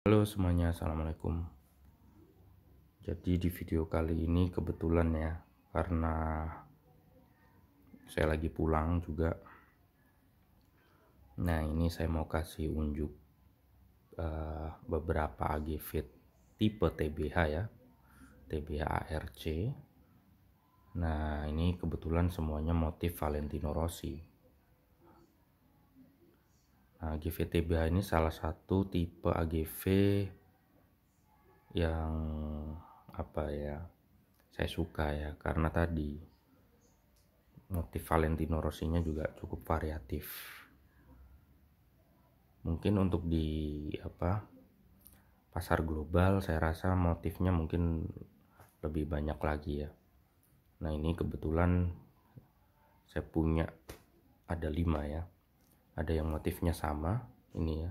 Halo semuanya, assalamualaikum. Jadi, di video kali ini kebetulan ya, karena saya lagi pulang juga. Nah, ini saya mau kasih unjuk uh, beberapa AG tipe TBH ya, TBH ARC. Nah, ini kebetulan semuanya motif Valentino Rossi. AGV nah, TBH ini salah satu tipe AGV yang apa ya saya suka ya karena tadi motif Valentino Rossinya juga cukup variatif mungkin untuk di apa pasar global saya rasa motifnya mungkin lebih banyak lagi ya nah ini kebetulan saya punya ada lima ya ada yang motifnya sama ini ya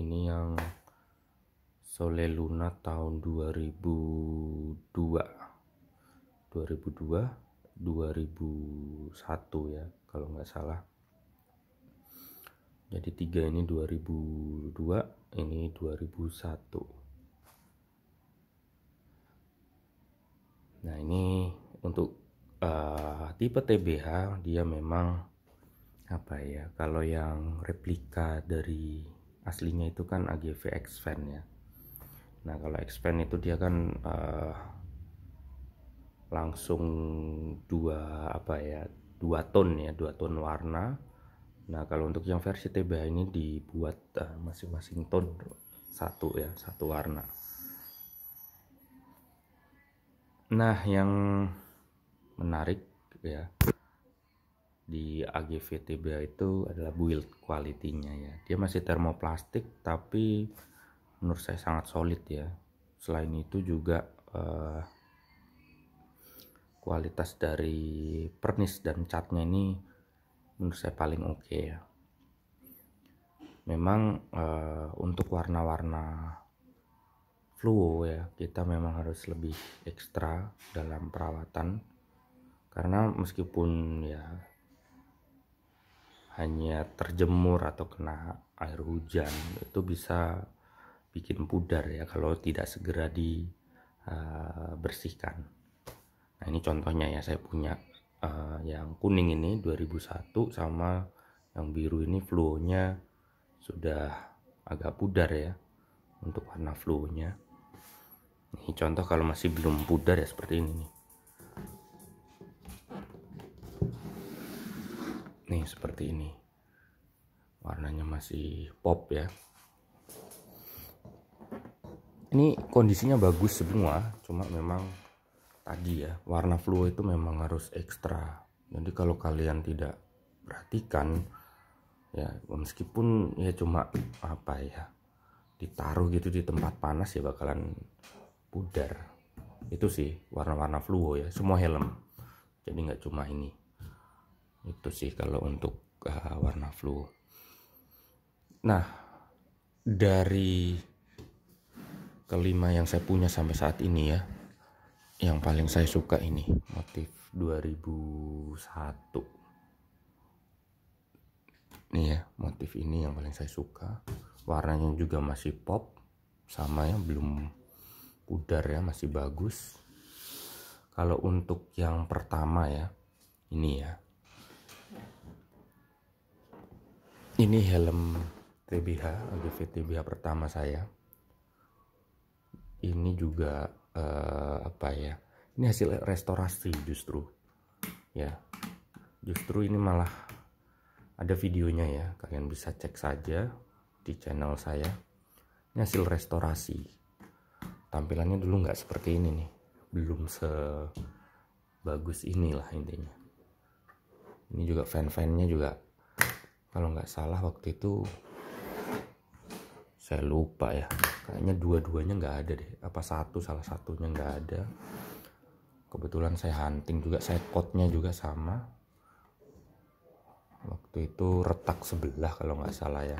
ini yang Sole Luna tahun 2002 2002 2001 ya kalau nggak salah jadi tiga ini 2002 ini 2001 nah ini untuk uh, tipe TBH dia memang apa ya kalau yang replika dari aslinya itu kan AGV X fan ya nah kalau X fan itu dia kan uh, langsung dua apa ya dua ton ya dua ton warna nah kalau untuk yang versi TBH ini dibuat masing eh, masing-masing ton satu ya satu warna nah yang menarik ya di agv AGVTBA itu adalah build quality-nya ya. Dia masih termoplastik tapi menurut saya sangat solid ya. Selain itu juga eh, kualitas dari pernis dan catnya ini menurut saya paling oke okay ya. Memang eh, untuk warna-warna fluo ya, kita memang harus lebih ekstra dalam perawatan. Karena meskipun ya hanya terjemur atau kena air hujan itu bisa bikin pudar ya kalau tidak segera dibersihkan. Eh, nah ini contohnya ya saya punya uh, yang kuning ini 2001 sama yang biru ini fluonya sudah agak pudar ya untuk warna fluonya. Ini contoh kalau masih belum pudar ya seperti ini nih. nih seperti ini warnanya masih pop ya ini kondisinya bagus semua cuma memang tadi ya warna fluo itu memang harus ekstra jadi kalau kalian tidak perhatikan ya meskipun ya cuma apa ya ditaruh gitu di tempat panas ya bakalan pudar itu sih warna-warna fluo ya semua helm jadi nggak cuma ini itu sih kalau untuk uh, warna flu nah dari kelima yang saya punya sampai saat ini ya yang paling saya suka ini motif 2001 ini ya motif ini yang paling saya suka warnanya juga masih pop sama ya belum pudar ya masih bagus kalau untuk yang pertama ya ini ya ini helm TBH, AGV TBH pertama saya. Ini juga eh, apa ya? Ini hasil restorasi justru. Ya. Justru ini malah ada videonya ya. Kalian bisa cek saja di channel saya. Ini hasil restorasi. Tampilannya dulu nggak seperti ini nih. Belum sebagus inilah intinya ini juga fan-fannya juga kalau nggak salah waktu itu saya lupa ya kayaknya dua-duanya nggak ada deh apa satu salah satunya nggak ada kebetulan saya hunting juga saya potnya juga sama waktu itu retak sebelah kalau nggak salah ya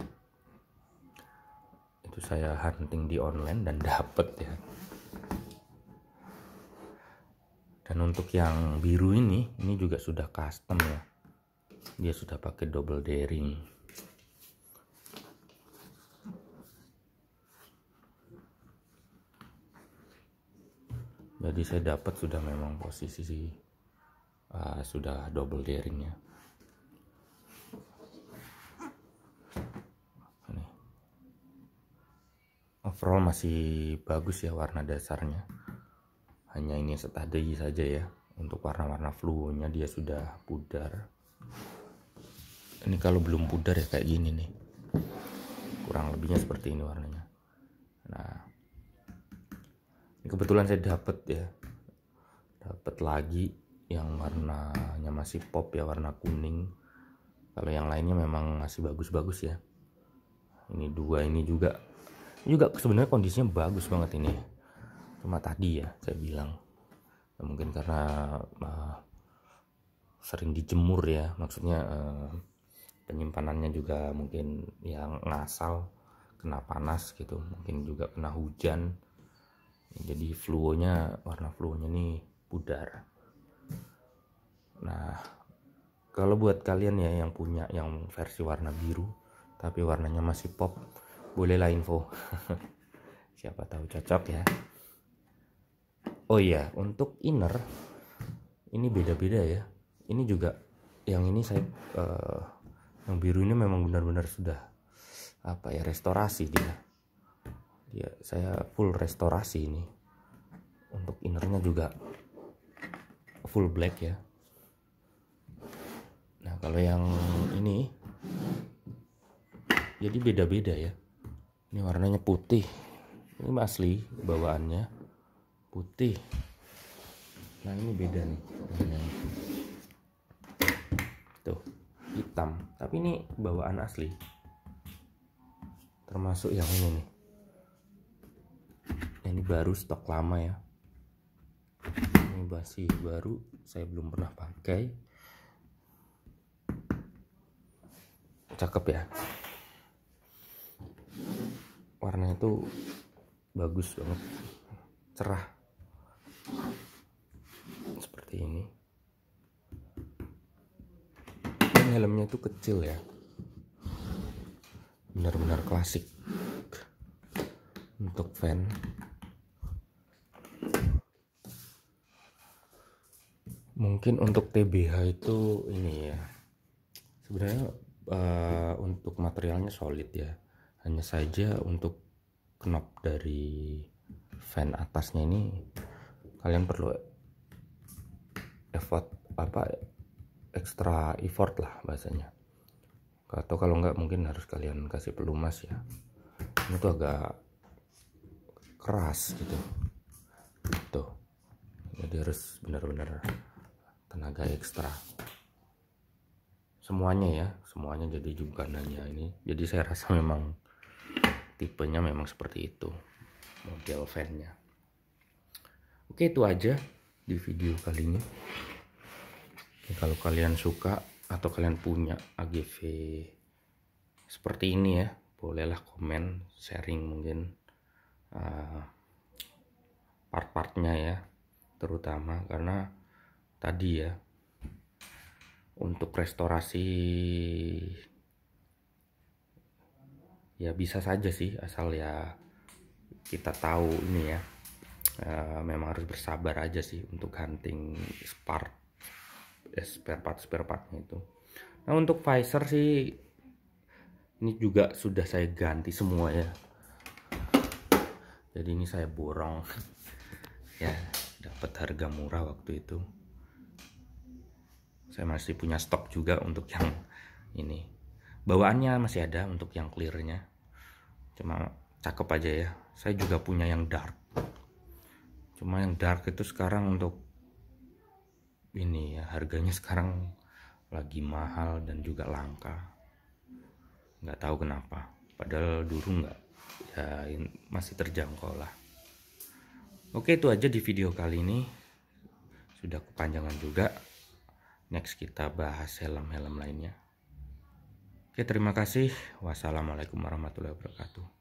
itu saya hunting di online dan dapet ya dan untuk yang biru ini ini juga sudah custom ya dia sudah pakai double daring jadi saya dapat sudah memang posisi uh, sudah double daringnya overall masih bagus ya warna dasarnya hanya ini setadi saja ya untuk warna-warna fluonya dia sudah pudar ini kalau belum pudar ya kayak gini nih kurang lebihnya seperti ini warnanya nah ini kebetulan saya dapat ya dapat lagi yang warnanya masih pop ya warna kuning kalau yang lainnya memang masih bagus-bagus ya ini dua ini juga ini juga sebenarnya kondisinya bagus banget ini cuma tadi ya saya bilang ya mungkin karena uh, sering dijemur ya maksudnya uh, penyimpanannya juga mungkin yang ngasal kena panas gitu mungkin juga kena hujan jadi fluonya warna fluonya ini pudar nah kalau buat kalian ya yang punya yang versi warna biru tapi warnanya masih pop bolehlah info siapa tahu cocok ya oh iya untuk inner ini beda-beda ya ini juga yang ini saya uh, yang biru ini memang benar-benar sudah apa ya restorasi dia dia saya full restorasi ini untuk innernya juga full black ya nah kalau yang ini jadi beda-beda ya ini warnanya putih ini asli bawaannya putih nah ini beda nih hitam tapi ini bawaan asli termasuk yang ini nih ini baru stok lama ya ini masih baru saya belum pernah pakai cakep ya warnanya itu bagus banget cerah helmnya itu kecil ya benar-benar klasik untuk fan mungkin untuk TBH itu ini ya sebenarnya uh, untuk materialnya solid ya hanya saja untuk knob dari fan atasnya ini kalian perlu effort apa extra effort lah bahasanya atau kalau nggak mungkin harus kalian kasih pelumas ya ini tuh agak keras gitu tuh jadi harus benar-benar tenaga ekstra semuanya ya semuanya jadi juga nanya ini jadi saya rasa memang tipenya memang seperti itu model nya oke itu aja di video kali ini kalau kalian suka atau kalian punya AGV seperti ini ya, bolehlah komen, sharing mungkin uh, part-partnya ya, terutama karena tadi ya untuk restorasi ya bisa saja sih asal ya kita tahu ini ya uh, memang harus bersabar aja sih untuk hunting spark eh, spare part spare partnya itu nah untuk visor sih ini juga sudah saya ganti semua ya jadi ini saya borong ya dapat harga murah waktu itu saya masih punya stok juga untuk yang ini bawaannya masih ada untuk yang clearnya cuma cakep aja ya saya juga punya yang dark cuma yang dark itu sekarang untuk ini ya harganya sekarang lagi mahal dan juga langka nggak tahu kenapa padahal dulu nggak ya masih terjangkau lah oke itu aja di video kali ini sudah kepanjangan juga next kita bahas helm-helm lainnya oke terima kasih wassalamualaikum warahmatullahi wabarakatuh